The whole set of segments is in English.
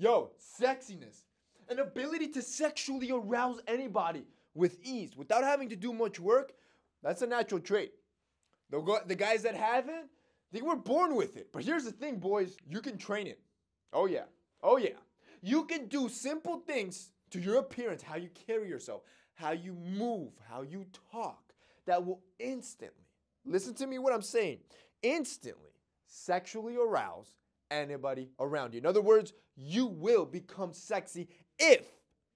Yo, sexiness. An ability to sexually arouse anybody with ease without having to do much work. That's a natural trait. The, the guys that have it, they were born with it. But here's the thing, boys you can train it. Oh, yeah. Oh, yeah. You can do simple things to your appearance, how you carry yourself, how you move, how you talk, that will instantly, listen to me what I'm saying, instantly sexually arouse anybody around you. In other words, you will become sexy if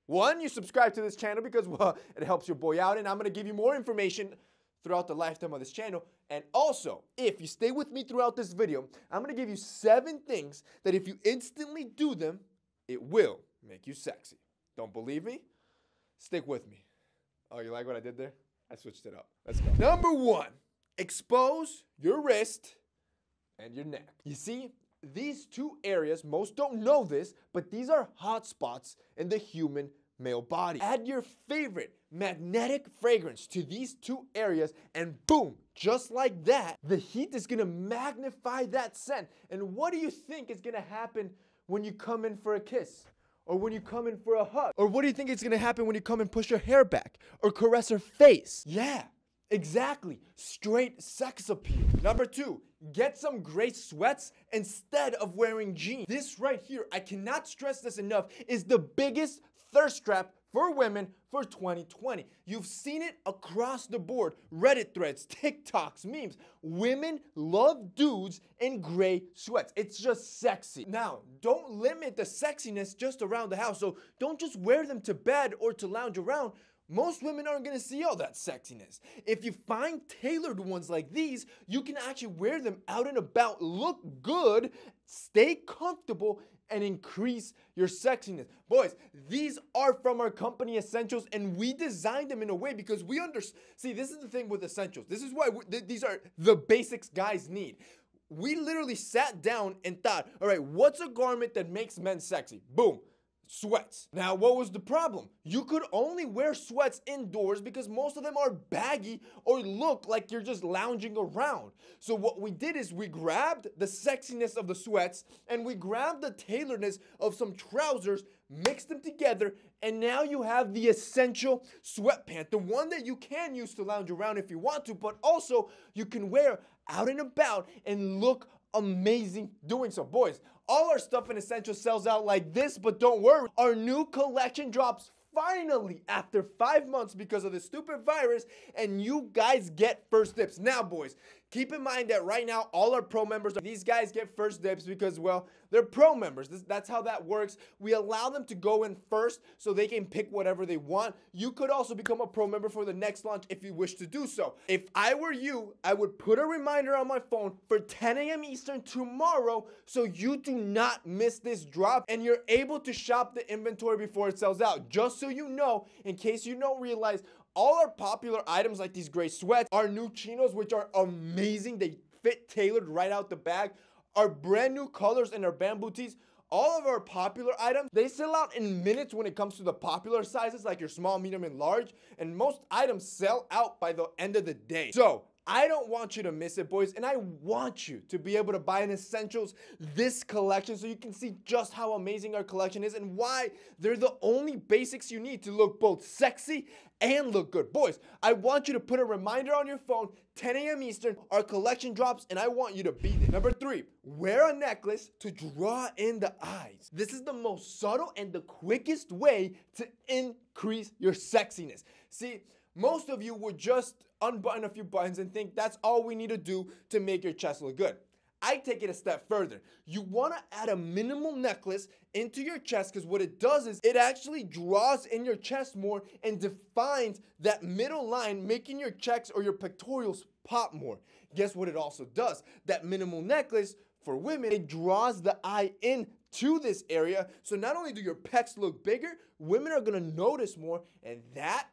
one, you subscribe to this channel because well, it helps your boy out, and I'm gonna give you more information throughout the lifetime of this channel. And also, if you stay with me throughout this video, I'm gonna give you seven things that if you instantly do them, it will make you sexy. Don't believe me? Stick with me. Oh, you like what I did there? I switched it up. Let's go. Number one, expose your wrist and your neck. You see, these two areas, most don't know this, but these are hot spots in the human male body. Add your favorite magnetic fragrance to these two areas and boom, just like that, the heat is gonna magnify that scent. And what do you think is gonna happen when you come in for a kiss? Or when you come in for a hug? Or what do you think is gonna happen when you come and push her hair back? Or caress her face? Yeah, Exactly, straight sex appeal. Number two, get some gray sweats instead of wearing jeans. This right here, I cannot stress this enough, is the biggest thirst trap for women for 2020. You've seen it across the board Reddit threads, TikToks, memes. Women love dudes in gray sweats. It's just sexy. Now, don't limit the sexiness just around the house. So don't just wear them to bed or to lounge around most women aren't gonna see all that sexiness. If you find tailored ones like these, you can actually wear them out and about, look good, stay comfortable, and increase your sexiness. Boys, these are from our company essentials and we designed them in a way because we understand. See, this is the thing with essentials. This is why th these are the basics guys need. We literally sat down and thought, all right, what's a garment that makes men sexy? Boom sweats. Now, what was the problem? You could only wear sweats indoors because most of them are baggy or look like you're just lounging around. So, what we did is we grabbed the sexiness of the sweats and we grabbed the tailoredness of some trousers, mixed them together, and now you have the essential sweat pant, the one that you can use to lounge around if you want to, but also you can wear out and about and look amazing doing so. Boys, all our stuff in Essential sells out like this, but don't worry. Our new collection drops finally after five months because of the stupid virus, and you guys get first dips. Now, boys, Keep in mind that right now, all our pro members, these guys get first dips because, well, they're pro members. This, that's how that works. We allow them to go in first so they can pick whatever they want. You could also become a pro member for the next launch if you wish to do so. If I were you, I would put a reminder on my phone for 10 a.m. Eastern tomorrow so you do not miss this drop and you're able to shop the inventory before it sells out. Just so you know, in case you don't realize, all our popular items like these gray sweats, our new chinos, which are amazing. They fit tailored right out the bag. Our brand new colors and our bamboo tees all of our popular items, they sell out in minutes when it comes to the popular sizes like your small, medium, and large. And most items sell out by the end of the day. So I don't want you to miss it, boys, and I want you to be able to buy an essentials this collection so you can see just how amazing our collection is and why they're the only basics you need to look both sexy and look good. Boys, I want you to put a reminder on your phone, 10 a.m. Eastern, our collection drops, and I want you to be there. Number three, wear a necklace to draw in the eyes. This is the most subtle and the quickest way to increase your sexiness. See, most of you would just unbutton a few buttons and think that's all we need to do to make your chest look good. I take it a step further. You wanna add a minimal necklace into your chest because what it does is it actually draws in your chest more and defines that middle line, making your checks or your pectorals pop more. Guess what it also does? That minimal necklace for women, it draws the eye in to this area. So not only do your pecs look bigger, women are gonna notice more, and that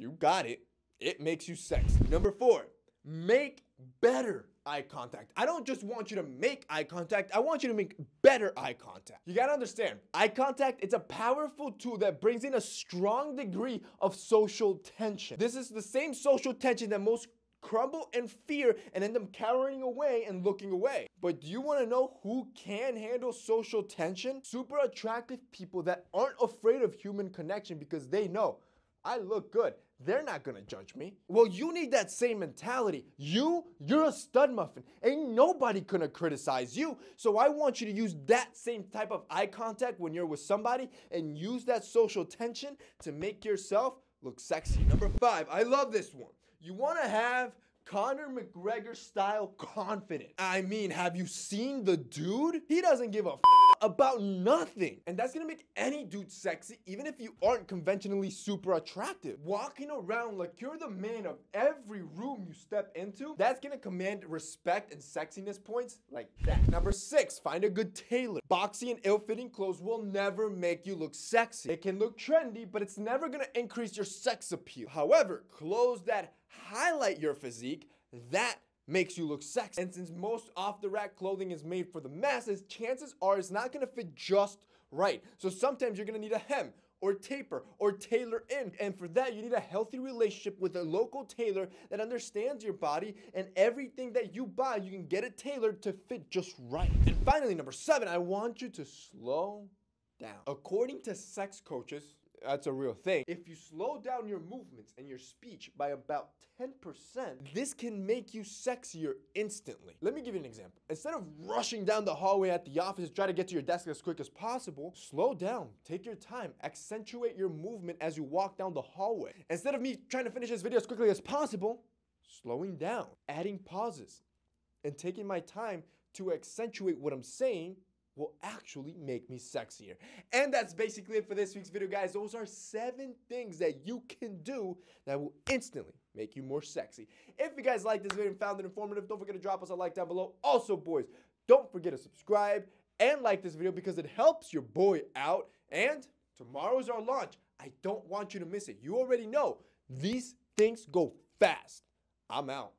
you got it. It makes you sexy. Number four, make better eye contact. I don't just want you to make eye contact, I want you to make better eye contact. You gotta understand, eye contact, it's a powerful tool that brings in a strong degree of social tension. This is the same social tension that most crumble and fear and end up cowering away and looking away. But do you want to know who can handle social tension? Super attractive people that aren't afraid of human connection because they know I look good they're not gonna judge me. Well, you need that same mentality. You, you're a stud muffin. Ain't nobody gonna criticize you. So I want you to use that same type of eye contact when you're with somebody and use that social tension to make yourself look sexy. Number five, I love this one. You wanna have Conor McGregor style confidence. I mean, have you seen the dude? He doesn't give a f- about nothing. And that's gonna make any dude sexy, even if you aren't conventionally super attractive. Walking around like you're the man of every room you step into, that's gonna command respect and sexiness points like that. Number six, find a good tailor. Boxy and ill-fitting clothes will never make you look sexy. It can look trendy, but it's never gonna increase your sex appeal. However, clothes that highlight your physique, that makes you look sexy. And since most off-the-rack clothing is made for the masses, chances are it's not gonna fit just right. So sometimes you're gonna need a hem, or taper or tailor in. And for that, you need a healthy relationship with a local tailor that understands your body and everything that you buy, you can get it tailored to fit just right. And finally, number seven, I want you to slow down. According to sex coaches, that's a real thing. If you slow down your movements and your speech by about 10%, this can make you sexier instantly. Let me give you an example. Instead of rushing down the hallway at the office, try to get to your desk as quick as possible, slow down, take your time, accentuate your movement as you walk down the hallway. Instead of me trying to finish this video as quickly as possible, slowing down, adding pauses, and taking my time to accentuate what I'm saying will actually make me sexier. And that's basically it for this week's video, guys. Those are seven things that you can do that will instantly make you more sexy. If you guys liked this video and found it informative, don't forget to drop us a like down below. Also, boys, don't forget to subscribe and like this video because it helps your boy out. And tomorrow's our launch. I don't want you to miss it. You already know these things go fast. I'm out.